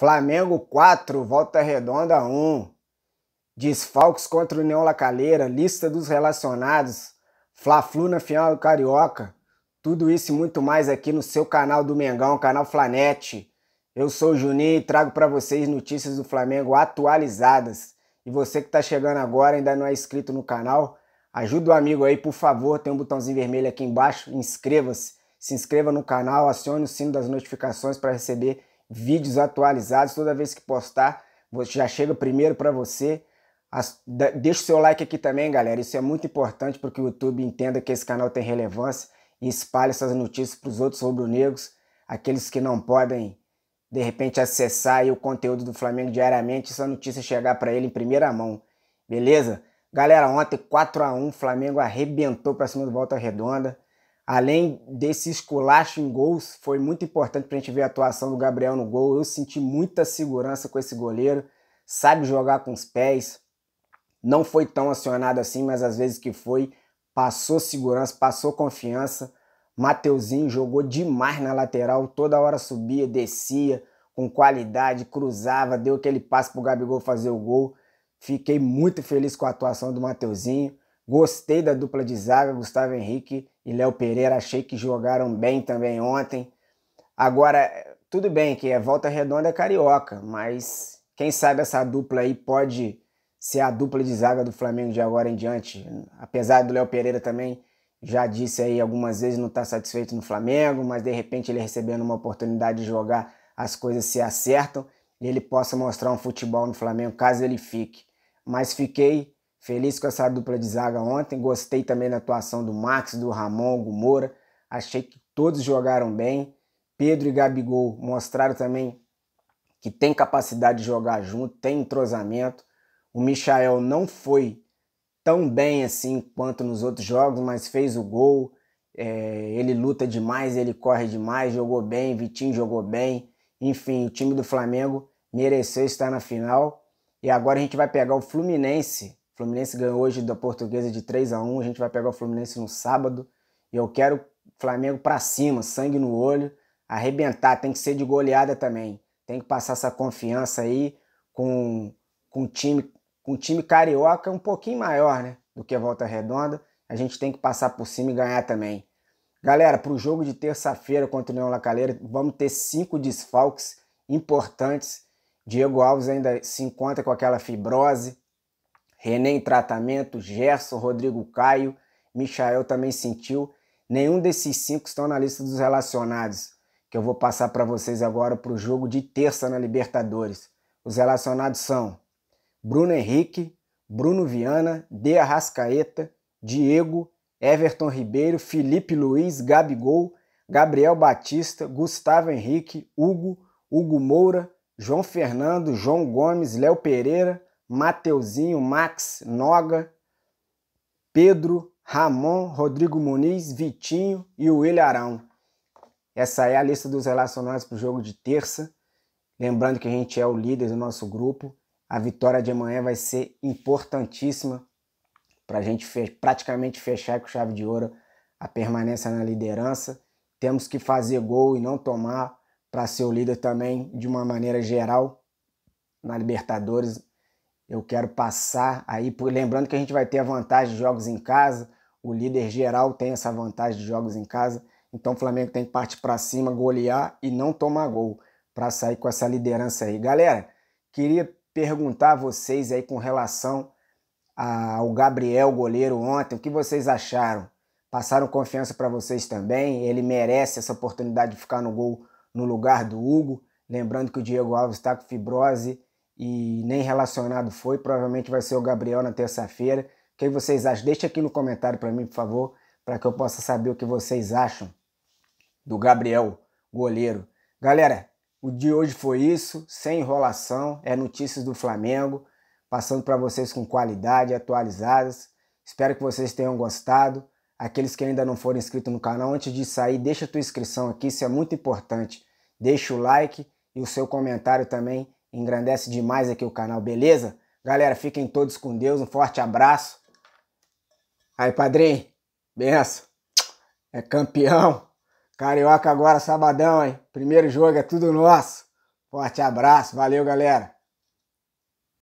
Flamengo 4, Volta Redonda 1. Desfalques contra o União Lacaleira, lista dos relacionados, Fla-Flu na final do Carioca. Tudo isso e muito mais aqui no seu canal do Mengão, canal Flanete. Eu sou o Juninho e trago para vocês notícias do Flamengo atualizadas. E você que está chegando agora ainda não é inscrito no canal, ajuda o amigo aí, por favor. Tem um botãozinho vermelho aqui embaixo, inscreva-se. Se inscreva no canal, acione o sino das notificações para receber vídeos atualizados. Toda vez que postar, já chega primeiro para você. Deixa o seu like aqui também, galera. Isso é muito importante para que o YouTube entenda que esse canal tem relevância e espalhe essas notícias para os outros rubro-negros, aqueles que não podem, de repente, acessar o conteúdo do Flamengo diariamente, essa notícia chegar para ele em primeira mão. Beleza? Galera, ontem 4 a 1 Flamengo arrebentou para cima do Volta Redonda. Além desse esculacho em gols, foi muito importante para a gente ver a atuação do Gabriel no gol. Eu senti muita segurança com esse goleiro, sabe jogar com os pés. Não foi tão acionado assim, mas às vezes que foi, passou segurança, passou confiança. Mateuzinho jogou demais na lateral, toda hora subia, descia com qualidade, cruzava, deu aquele passe para o Gabigol fazer o gol. Fiquei muito feliz com a atuação do Mateuzinho. Gostei da dupla de zaga, Gustavo Henrique e Léo Pereira. Achei que jogaram bem também ontem. Agora, tudo bem que é volta redonda é carioca, mas quem sabe essa dupla aí pode ser a dupla de zaga do Flamengo de agora em diante. Apesar do Léo Pereira também já disse aí algumas vezes não estar tá satisfeito no Flamengo, mas de repente ele recebendo uma oportunidade de jogar, as coisas se acertam e ele possa mostrar um futebol no Flamengo caso ele fique. Mas fiquei Feliz com essa dupla de zaga ontem. Gostei também da atuação do Max, do Ramon, do Moura. Achei que todos jogaram bem. Pedro e Gabigol mostraram também que tem capacidade de jogar junto, tem entrosamento. O Michael não foi tão bem assim quanto nos outros jogos, mas fez o gol. É, ele luta demais, ele corre demais, jogou bem, Vitinho jogou bem. Enfim, o time do Flamengo mereceu estar na final. E agora a gente vai pegar o Fluminense Fluminense ganhou hoje da Portuguesa de 3 a 1 A gente vai pegar o Fluminense no sábado. E eu quero Flamengo para cima, sangue no olho, arrebentar. Tem que ser de goleada também. Tem que passar essa confiança aí com com time com time carioca um pouquinho maior, né, do que a Volta Redonda. A gente tem que passar por cima e ganhar também. Galera, para o jogo de terça-feira contra o União Lacaleira, vamos ter cinco desfalques importantes. Diego Alves ainda se encontra com aquela fibrose. René em tratamento, Gerson, Rodrigo Caio, Michael também sentiu. Nenhum desses cinco estão na lista dos relacionados, que eu vou passar para vocês agora para o jogo de terça na Libertadores. Os relacionados são Bruno Henrique, Bruno Viana, De Arrascaeta, Diego, Everton Ribeiro, Felipe Luiz, Gabigol, Gabriel Batista, Gustavo Henrique, Hugo, Hugo Moura, João Fernando, João Gomes, Léo Pereira, Mateuzinho, Max, Noga, Pedro, Ramon, Rodrigo Muniz, Vitinho e o Arão. Essa é a lista dos relacionados para o jogo de terça. Lembrando que a gente é o líder do nosso grupo. A vitória de amanhã vai ser importantíssima para a gente fe praticamente fechar com chave de ouro a permanência na liderança. Temos que fazer gol e não tomar para ser o líder também de uma maneira geral na Libertadores eu quero passar aí, por... lembrando que a gente vai ter a vantagem de jogos em casa, o líder geral tem essa vantagem de jogos em casa, então o Flamengo tem que partir para cima, golear e não tomar gol para sair com essa liderança aí. Galera, queria perguntar a vocês aí com relação ao Gabriel goleiro ontem, o que vocês acharam? Passaram confiança para vocês também? Ele merece essa oportunidade de ficar no gol no lugar do Hugo, lembrando que o Diego Alves está com fibrose e nem relacionado foi. Provavelmente vai ser o Gabriel na terça-feira. O que vocês acham? Deixa aqui no comentário para mim, por favor, para que eu possa saber o que vocês acham do Gabriel, goleiro. Galera, o de hoje foi isso, sem enrolação, é notícias do Flamengo, passando para vocês com qualidade, atualizadas. Espero que vocês tenham gostado. Aqueles que ainda não foram inscritos no canal, antes de sair, deixa a tua inscrição aqui, isso é muito importante. Deixa o like e o seu comentário também engrandece demais aqui o canal, beleza? Galera, fiquem todos com Deus, um forte abraço. Aí, padrinho, benção. É campeão. Carioca agora, sabadão, hein? Primeiro jogo é tudo nosso. Forte abraço, valeu, galera.